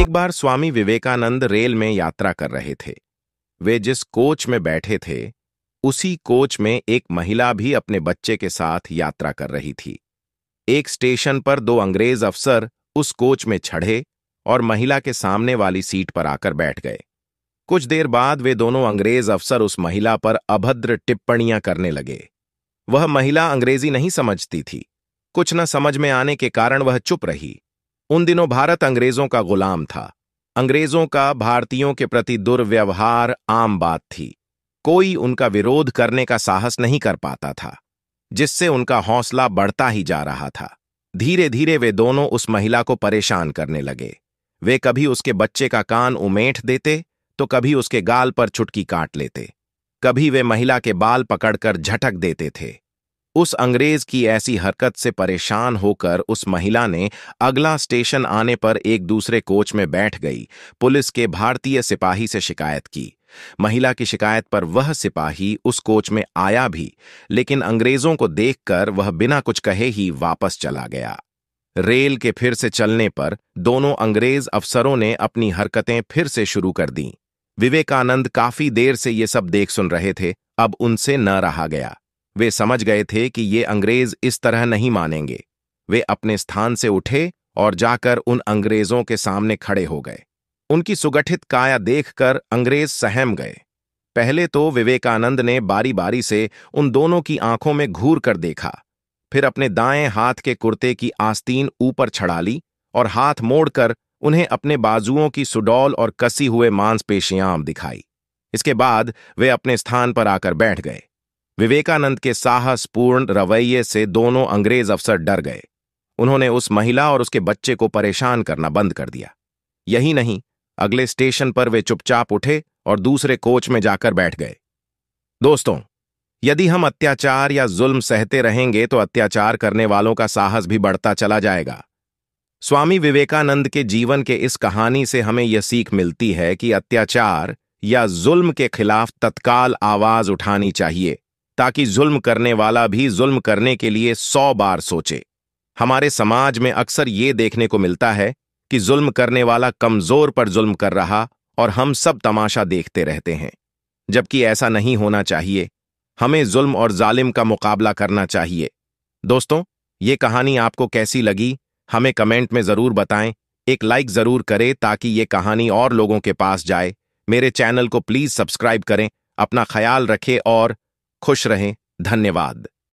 एक बार स्वामी विवेकानंद रेल में यात्रा कर रहे थे वे जिस कोच में बैठे थे उसी कोच में एक महिला भी अपने बच्चे के साथ यात्रा कर रही थी एक स्टेशन पर दो अंग्रेज अफसर उस कोच में चढ़े और महिला के सामने वाली सीट पर आकर बैठ गए कुछ देर बाद वे दोनों अंग्रेज अफसर उस महिला पर अभद्र टिप्पणियां करने लगे वह महिला अंग्रेजी नहीं समझती थी कुछ न समझ में आने के कारण वह चुप रही उन दिनों भारत अंग्रेजों का गुलाम था अंग्रेजों का भारतीयों के प्रति दुर्व्यवहार आम बात थी कोई उनका विरोध करने का साहस नहीं कर पाता था जिससे उनका हौसला बढ़ता ही जा रहा था धीरे धीरे वे दोनों उस महिला को परेशान करने लगे वे कभी उसके बच्चे का कान उमेठ देते तो कभी उसके गाल पर चुटकी काट लेते कभी वे महिला के बाल पकड़कर झटक देते थे उस अंग्रेज की ऐसी हरकत से परेशान होकर उस महिला ने अगला स्टेशन आने पर एक दूसरे कोच में बैठ गई पुलिस के भारतीय सिपाही से शिकायत की महिला की शिकायत पर वह सिपाही उस कोच में आया भी लेकिन अंग्रेजों को देखकर वह बिना कुछ कहे ही वापस चला गया रेल के फिर से चलने पर दोनों अंग्रेज अफसरों ने अपनी हरकतें फिर से शुरू कर दीं विवेकानंद काफी देर से ये सब देख सुन रहे थे अब उनसे न रहा गया वे समझ गए थे कि ये अंग्रेज इस तरह नहीं मानेंगे वे अपने स्थान से उठे और जाकर उन अंग्रेजों के सामने खड़े हो गए उनकी सुगठित काया देखकर अंग्रेज सहम गए पहले तो विवेकानंद ने बारी बारी से उन दोनों की आंखों में घूर कर देखा फिर अपने दाएं हाथ के कुर्ते की आस्तीन ऊपर छड़ा ली और हाथ मोड़कर उन्हें अपने बाजुओं की सुडौल और कसी हुए मांसपेशियां दिखाई इसके बाद वे अपने स्थान पर आकर बैठ गए विवेकानंद के साहसपूर्ण रवैये से दोनों अंग्रेज अफसर डर गए उन्होंने उस महिला और उसके बच्चे को परेशान करना बंद कर दिया यही नहीं अगले स्टेशन पर वे चुपचाप उठे और दूसरे कोच में जाकर बैठ गए दोस्तों यदि हम अत्याचार या जुल्म सहते रहेंगे तो अत्याचार करने वालों का साहस भी बढ़ता चला जाएगा स्वामी विवेकानंद के जीवन के इस कहानी से हमें यह सीख मिलती है कि अत्याचार या जुल्म के खिलाफ तत्काल आवाज उठानी चाहिए ताकि जुल्म करने वाला भी जुल्म करने के लिए सौ बार सोचे हमारे समाज में अक्सर ये देखने को मिलता है कि जुल्म करने वाला कमजोर पर जुल्म कर रहा और हम सब तमाशा देखते रहते हैं जबकि ऐसा नहीं होना चाहिए हमें जुल्म और जालिम का मुकाबला करना चाहिए दोस्तों ये कहानी आपको कैसी लगी हमें कमेंट में ज़रूर बताएं एक लाइक ज़रूर करें ताकि ये कहानी और लोगों के पास जाए मेरे चैनल को प्लीज़ सब्सक्राइब करें अपना ख्याल रखें और खुश रहें धन्यवाद